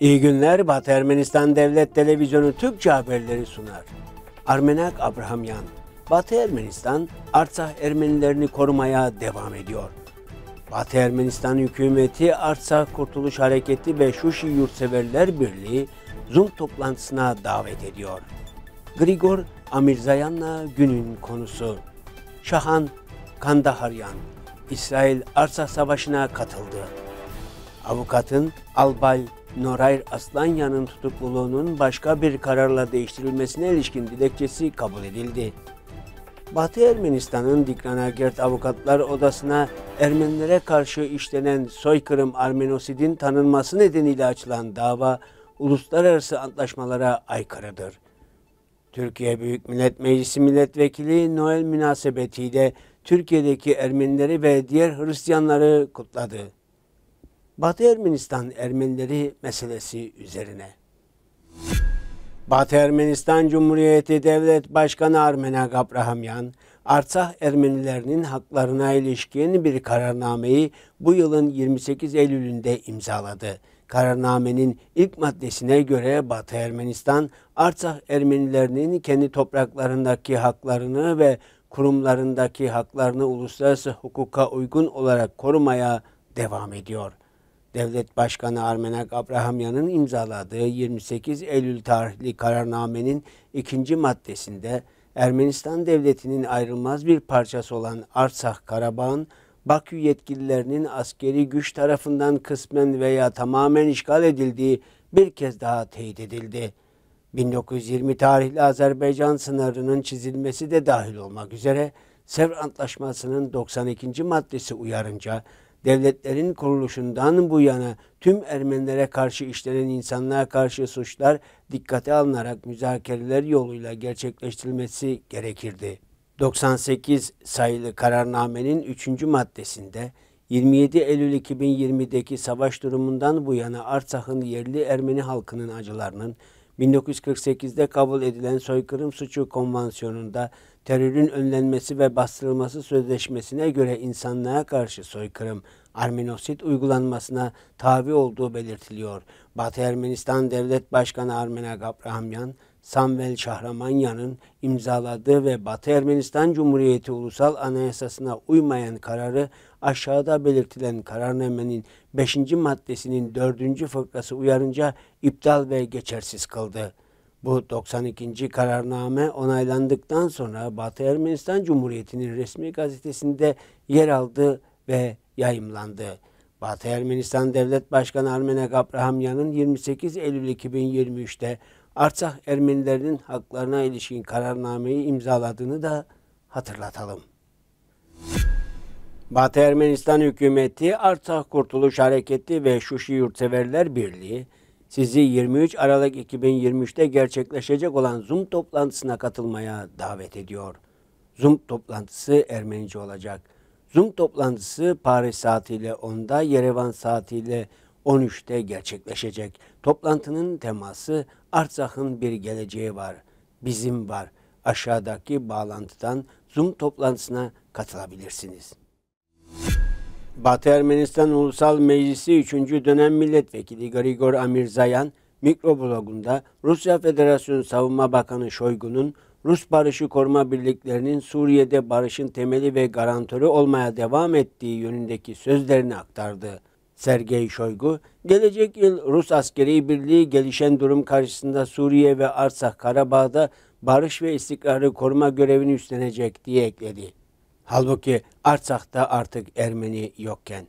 İyi günler Batı Ermenistan Devlet Televizyonu Türkçe haberleri sunar. Armenak Abrahamyan, Batı Ermenistan Artsah Ermenilerini korumaya devam ediyor. Batı Ermenistan hükümeti Artsah Kurtuluş Hareketi ve Şuşi Yurtseverler Birliği Zoom toplantısına davet ediyor. Grigor Amirzayan'la günün konusu. Şahan Kandaharyan, İsrail Arsa Savaşı'na katıldı. Avukatın Albay Noray Aslanya'nın tutukluluğunun başka bir kararla değiştirilmesine ilişkin dilekçesi kabul edildi. Batı Ermenistan'ın Dikranagert Avukatlar Odası'na Ermenilere karşı işlenen soykırım Armenosid'in tanınması nedeniyle açılan dava uluslararası antlaşmalara aykırıdır. Türkiye Büyük Millet Meclisi Milletvekili Noel münasebetiyle Türkiye'deki Ermenileri ve diğer Hristiyanları kutladı. Batı Ermenistan Ermenileri meselesi üzerine. Batı Ermenistan Cumhuriyeti Devlet Başkanı Armena Gabrahamyan, Artsah Ermenilerinin haklarına ilişkin bir kararnameyi bu yılın 28 Eylül'ünde imzaladı. Kararnamenin ilk maddesine göre Batı Ermenistan, Artsah Ermenilerinin kendi topraklarındaki haklarını ve kurumlarındaki haklarını uluslararası hukuka uygun olarak korumaya devam ediyor. Devlet Başkanı Armenak Abrahamyan'ın imzaladığı 28 Eylül tarihli kararnamenin ikinci maddesinde Ermenistan devletinin ayrılmaz bir parçası olan Arsah Karabağ'ın Bakü yetkililerinin askeri güç tarafından kısmen veya tamamen işgal edildiği bir kez daha teyit edildi. 1920 tarihli Azerbaycan sınırının çizilmesi de dahil olmak üzere Sevr Antlaşması'nın 92. maddesi uyarınca devletlerin kuruluşundan bu yana tüm Ermenilere karşı işlenen insanlığa karşı suçlar dikkate alınarak müzakereler yoluyla gerçekleştirilmesi gerekirdi. 98 sayılı kararnamenin 3. maddesinde 27 Eylül 2020'deki savaş durumundan bu yana Artsakh'ın yerli Ermeni halkının acılarının 1948'de kabul edilen soykırım suçu konvansiyonunda terörün önlenmesi ve bastırılması sözleşmesine göre insanlığa karşı soykırım, arminosit uygulanmasına tabi olduğu belirtiliyor. Batı Ermenistan Devlet Başkanı Armena Gabrahamyan, Samvel Şahramanyan'ın imzaladığı ve Batı Ermenistan Cumhuriyeti Ulusal Anayasasına uymayan kararı aşağıda belirtilen kararnamenin 5. maddesinin 4. fıkrası uyarınca iptal ve geçersiz kıldı. Bu 92. kararname onaylandıktan sonra Batı Ermenistan Cumhuriyeti'nin resmi gazetesinde yer aldı ve yayımlandı. Batı Ermenistan Devlet Başkanı Armenek Abrahamyan'ın 28 Eylül 2023'te Artsakh Ermenilerinin haklarına ilişkin kararnameyi imzaladığını da hatırlatalım. Batı Ermenistan hükümeti Artsakh Kurtuluş Hareketi ve Şuşi Yurtseverler Birliği sizi 23 Aralık 2023'te gerçekleşecek olan Zoom toplantısına katılmaya davet ediyor. Zoom toplantısı Ermenice olacak. Zoom toplantısı Paris saatiyle 10'da, Yerevan saatiyle 13'te gerçekleşecek. Toplantının teması Artsak'ın bir geleceği var, bizim var. Aşağıdaki bağlantıdan Zoom toplantısına katılabilirsiniz. Batı Ermenistan Ulusal Meclisi 3. dönem milletvekili Grigor Amirzayan mikroblogunda Rusya Federasyonu Savunma Bakanı Şoygu'nun Rus Barışı Koruma Birliklerinin Suriye'de barışın temeli ve garantörü olmaya devam ettiği yönündeki sözlerini aktardı. Sergey Şoygu, gelecek yıl Rus askeri birliği gelişen durum karşısında Suriye ve Arsah Karabağ'da barış ve istikrarı koruma görevini üstlenecek diye ekledi. Halbuki Artsak'ta artık Ermeni yokken.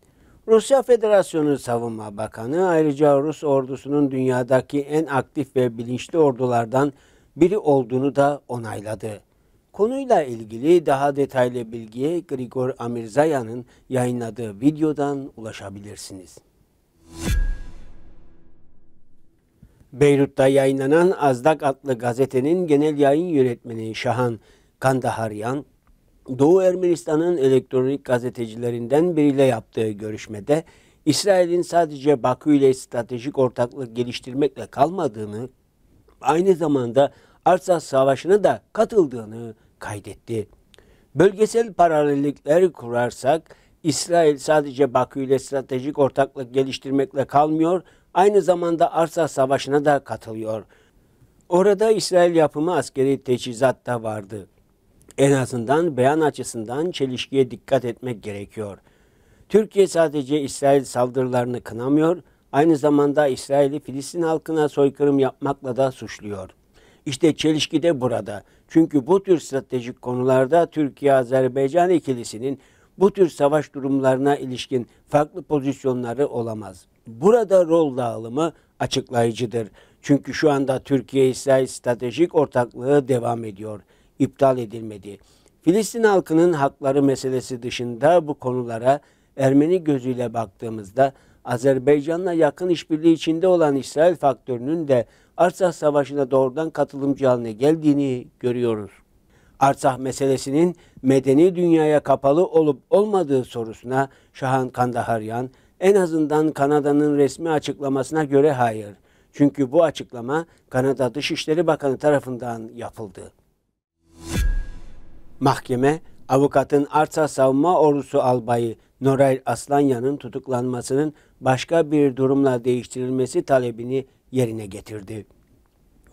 Rusya Federasyonu Savunma Bakanı ayrıca Rus ordusunun dünyadaki en aktif ve bilinçli ordulardan biri olduğunu da onayladı. Konuyla ilgili daha detaylı bilgiye Grigor Amirzayan'ın yayınladığı videodan ulaşabilirsiniz. Beyrut'ta yayınlanan Azdak adlı gazetenin genel yayın yönetmeni Şahan Kandaharyan, Doğu Ermenistan'ın elektronik gazetecilerinden biriyle yaptığı görüşmede İsrail'in sadece Bakü ile stratejik ortaklık geliştirmekle kalmadığını, aynı zamanda Arsas Savaşı'na da katıldığını kaydetti. Bölgesel paralellikler kurarsak İsrail sadece Bakü ile stratejik ortaklık geliştirmekle kalmıyor, aynı zamanda Arsas Savaşı'na da katılıyor. Orada İsrail yapımı askeri teçhizat da vardı. En azından beyan açısından çelişkiye dikkat etmek gerekiyor. Türkiye sadece İsrail saldırılarını kınamıyor, aynı zamanda İsrail'i Filistin halkına soykırım yapmakla da suçluyor. İşte çelişki de burada. Çünkü bu tür stratejik konularda Türkiye-Azerbaycan ikilisinin bu tür savaş durumlarına ilişkin farklı pozisyonları olamaz. Burada rol dağılımı açıklayıcıdır. Çünkü şu anda Türkiye-İsrail stratejik ortaklığı devam ediyor iptal edilmedi. Filistin halkının hakları meselesi dışında bu konulara Ermeni gözüyle baktığımızda Azerbaycan'la yakın işbirliği içinde olan İsrail faktörünün de Arsah Savaşı'na doğrudan katılımcı haline geldiğini görüyoruz. Arsah meselesinin medeni dünyaya kapalı olup olmadığı sorusuna Şahan Kandaharyan en azından Kanada'nın resmi açıklamasına göre hayır. Çünkü bu açıklama Kanada Dışişleri Bakanı tarafından yapıldı. Mahkeme, avukatın arsa savunma ordusu albayı Noray Aslanya'nın tutuklanmasının başka bir durumla değiştirilmesi talebini yerine getirdi.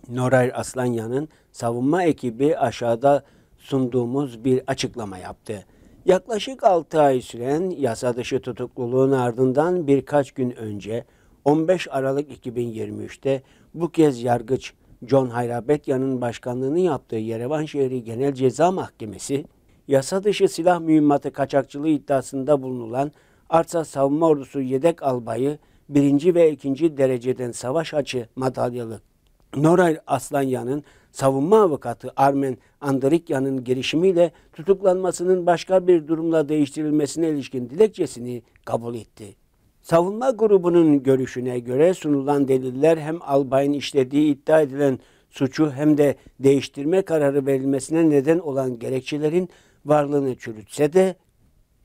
Noray Aslanya'nın savunma ekibi aşağıda sunduğumuz bir açıklama yaptı. Yaklaşık 6 ay süren yasa dışı tutukluluğun ardından birkaç gün önce 15 Aralık 2023'te bu kez yargıç John Hayrabetya'nın başkanlığını yaptığı Yerevan Şehri Genel Ceza Mahkemesi, yasa dışı silah mühimmatı kaçakçılığı iddiasında bulunulan Arsa Savunma Ordusu Yedek Albayı 1. ve 2. dereceden savaş açı madalyalı Noray Aslanyan'ın savunma avukatı Armen Andarikyan'ın girişimiyle tutuklanmasının başka bir durumla değiştirilmesine ilişkin dilekçesini kabul etti. Savunma grubunun görüşüne göre sunulan deliller hem albayın işlediği iddia edilen suçu hem de değiştirme kararı verilmesine neden olan gerekçelerin varlığını çürütse de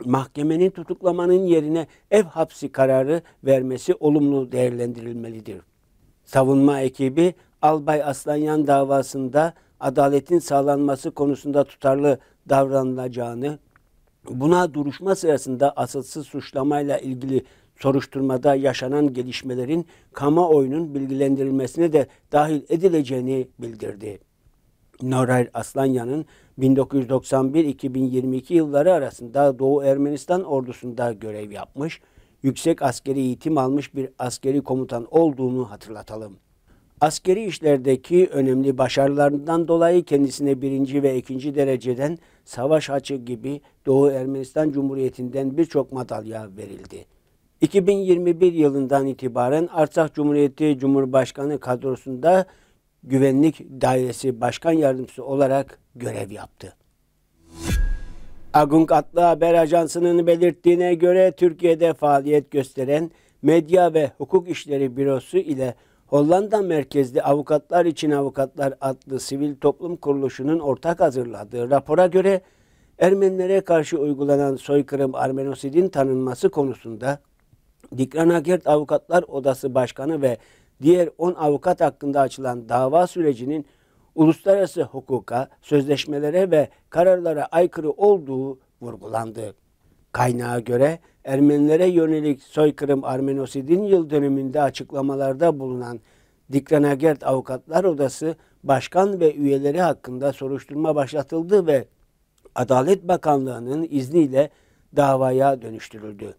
mahkemenin tutuklamanın yerine ev hapsi kararı vermesi olumlu değerlendirilmelidir. Savunma ekibi Albay Aslanyan davasında adaletin sağlanması konusunda tutarlı davranılacağını, buna duruşma sırasında asılsız suçlamayla ilgili soruşturmada yaşanan gelişmelerin kamuoyunun bilgilendirilmesine de dahil edileceğini bildirdi. Noray Aslanyan'ın 1991-2022 yılları arasında Doğu Ermenistan ordusunda görev yapmış, yüksek askeri eğitim almış bir askeri komutan olduğunu hatırlatalım. Askeri işlerdeki önemli başarılarından dolayı kendisine birinci ve ikinci dereceden savaş haçı gibi Doğu Ermenistan Cumhuriyeti'nden birçok madalya verildi. 2021 yılından itibaren Artsakh Cumhuriyeti Cumhurbaşkanı kadrosunda Güvenlik Dairesi Başkan Yardımcısı olarak görev yaptı. Agung adlı haber ajansının belirttiğine göre Türkiye'de faaliyet gösteren Medya ve Hukuk İşleri Bürosu ile Hollanda merkezli Avukatlar İçin Avukatlar adlı sivil toplum kuruluşunun ortak hazırladığı rapora göre Ermenilere karşı uygulanan soykırım Armenosid'in tanınması konusunda Dikran Akert Avukatlar Odası Başkanı ve diğer 10 avukat hakkında açılan dava sürecinin uluslararası hukuka, sözleşmelere ve kararlara aykırı olduğu vurgulandı. Kaynağa göre Ermenilere yönelik soykırım Armenosid'in yıl dönümünde açıklamalarda bulunan Dikran Agert Avukatlar Odası başkan ve üyeleri hakkında soruşturma başlatıldı ve Adalet Bakanlığı'nın izniyle davaya dönüştürüldü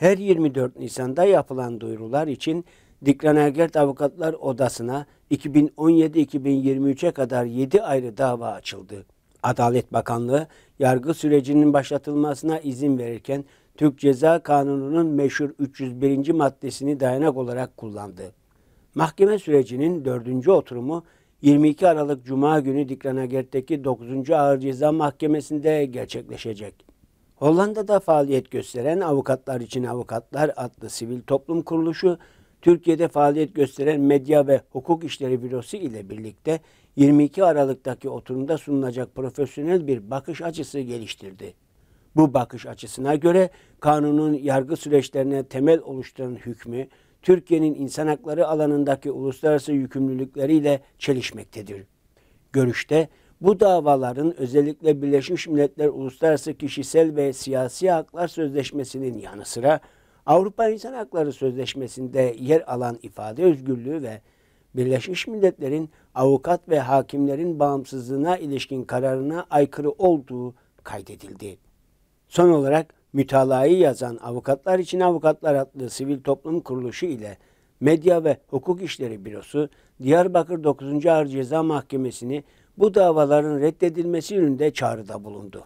her 24 Nisan'da yapılan duyurular için Diklanergert Avukatlar Odası'na 2017-2023'e kadar 7 ayrı dava açıldı. Adalet Bakanlığı yargı sürecinin başlatılmasına izin verirken Türk Ceza Kanunu'nun meşhur 301. maddesini dayanak olarak kullandı. Mahkeme sürecinin dördüncü oturumu 22 Aralık Cuma günü Diklanagert'teki 9. Ağır Ceza Mahkemesi'nde gerçekleşecek. Hollanda'da faaliyet gösteren Avukatlar için Avukatlar adlı sivil toplum kuruluşu, Türkiye'de faaliyet gösteren Medya ve Hukuk İşleri Bürosu ile birlikte 22 Aralık'taki oturumda sunulacak profesyonel bir bakış açısı geliştirdi. Bu bakış açısına göre kanunun yargı süreçlerine temel oluşturan hükmü, Türkiye'nin insan hakları alanındaki uluslararası yükümlülükleriyle çelişmektedir. Görüşte bu davaların özellikle Birleşmiş Milletler Uluslararası Kişisel ve Siyasi Haklar Sözleşmesi'nin yanı sıra Avrupa İnsan Hakları Sözleşmesi'nde yer alan ifade özgürlüğü ve Birleşmiş Milletler'in avukat ve hakimlerin bağımsızlığına ilişkin kararına aykırı olduğu kaydedildi. Son olarak mütalayı yazan Avukatlar için Avukatlar adlı sivil toplum kuruluşu ile Medya ve Hukuk İşleri Bürosu Diyarbakır 9. Ağır Ceza Mahkemesi'ni bu davaların reddedilmesi yönünde çağrıda bulundu.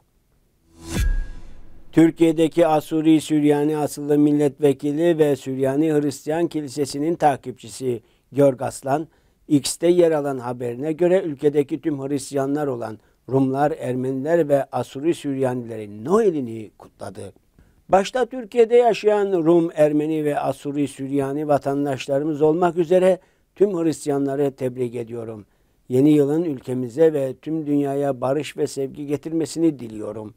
Türkiye'deki Asuri Süryani asıllı milletvekili ve Süryani Hristiyan Kilisesi'nin takipçisi Georg Aslan, X'te yer alan haberine göre ülkedeki tüm Hristiyanlar olan Rumlar, Ermeniler ve Asuri Süryanilerin Noel'ini kutladı. Başta Türkiye'de yaşayan Rum, Ermeni ve Asuri Süryani vatandaşlarımız olmak üzere tüm Hristiyanları tebrik ediyorum. Yeni yılın ülkemize ve tüm dünyaya barış ve sevgi getirmesini diliyorum.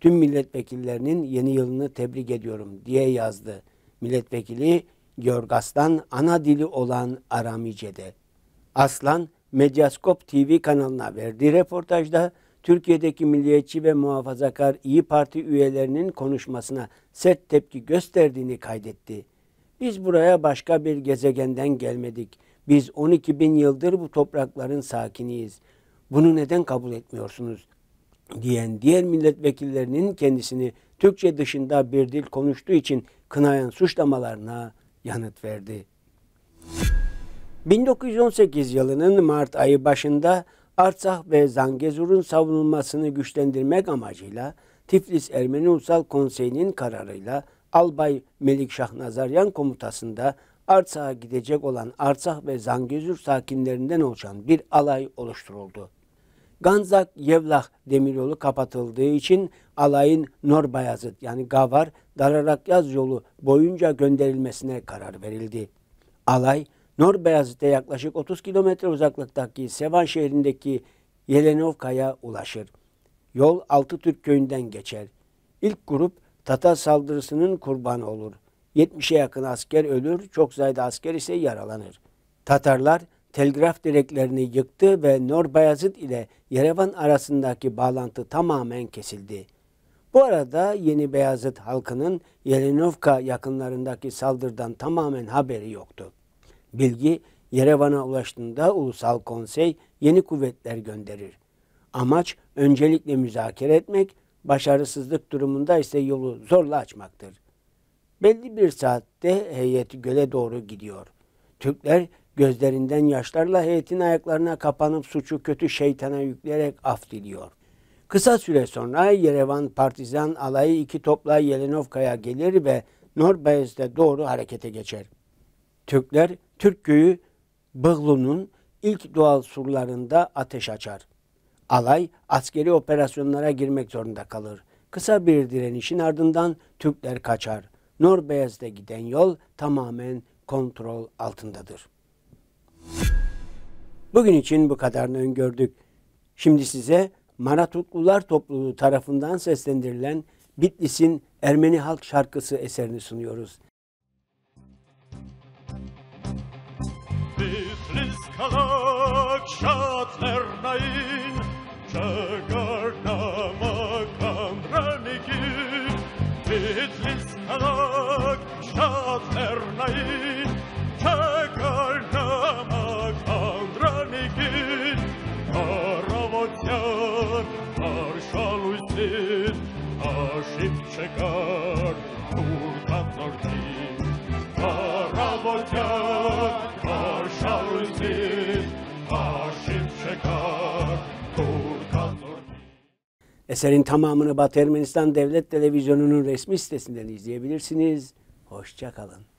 Tüm milletvekillerinin yeni yılını tebrik ediyorum diye yazdı milletvekili Görgas'tan ana dili olan Aramice'de. Aslan Medyaskop TV kanalına verdiği röportajda Türkiye'deki milliyetçi ve muhafazakar İyi Parti üyelerinin konuşmasına sert tepki gösterdiğini kaydetti. Biz buraya başka bir gezegenden gelmedik. Biz 12 bin yıldır bu toprakların sakiniyiz. Bunu neden kabul etmiyorsunuz? diyen diğer milletvekillerinin kendisini Türkçe dışında bir dil konuştuğu için kınayan suçlamalarına yanıt verdi. 1918 yılının Mart ayı başında Artsah ve Zangezur'un savunulmasını güçlendirmek amacıyla Tiflis Ermeni Ulusal Konseyi'nin kararıyla Albay Melik Nazaryan komutasında Artsak'a gidecek olan Artsah ve Zangezur sakinlerinden oluşan bir alay oluşturuldu. Ganzak Yevlah demiryolu kapatıldığı için alayın Norbayazıt yani Gavar dararak yaz yolu boyunca gönderilmesine karar verildi. Alay Norbayazıt'e yaklaşık 30 kilometre uzaklıktaki Sevan şehrindeki Yelenovka'ya ulaşır. Yol Altı Türk köyünden geçer. İlk grup Tatar saldırısının kurbanı olur. 70'e yakın asker ölür, çok sayıda asker ise yaralanır. Tatarlar telgraf direklerini yıktı ve Norbayazıt ile Yerevan arasındaki bağlantı tamamen kesildi. Bu arada Yeni Beyazıt halkının Yelinovka yakınlarındaki saldırıdan tamamen haberi yoktu. Bilgi Yerevan'a ulaştığında Ulusal Konsey yeni kuvvetler gönderir. Amaç öncelikle müzakere etmek, başarısızlık durumunda ise yolu zorla açmaktır. Belli bir saatte heyeti göle doğru gidiyor. Türkler gözlerinden yaşlarla heyetin ayaklarına kapanıp suçu kötü şeytana yükleyerek af diliyor. Kısa süre sonra Yerevan Partizan alayı iki topla Yelenovka'ya gelir ve Norbayez'de doğru harekete geçer. Türkler Türk köyü Bıglu'nun ilk doğal surlarında ateş açar. Alay askeri operasyonlara girmek zorunda kalır. Kısa bir direnişin ardından Türkler kaçar. Nur Beyaz'da giden yol tamamen kontrol altındadır. Bugün için bu kadarını öngördük. Şimdi size Maratutlular topluluğu tarafından seslendirilen Bitlis'in Ermeni Halk Şarkısı eserini sunuyoruz. Bitlis kalak şatlernayin, şatlernayin, chiar Așa lui Stin Așip ce car Curtan nordin Ara voltear Așa lui Eserin tamamını Batı Ermenistan Devlet Televizyonu'nun resmi sitesinden izleyebilirsiniz. Hoşçakalın.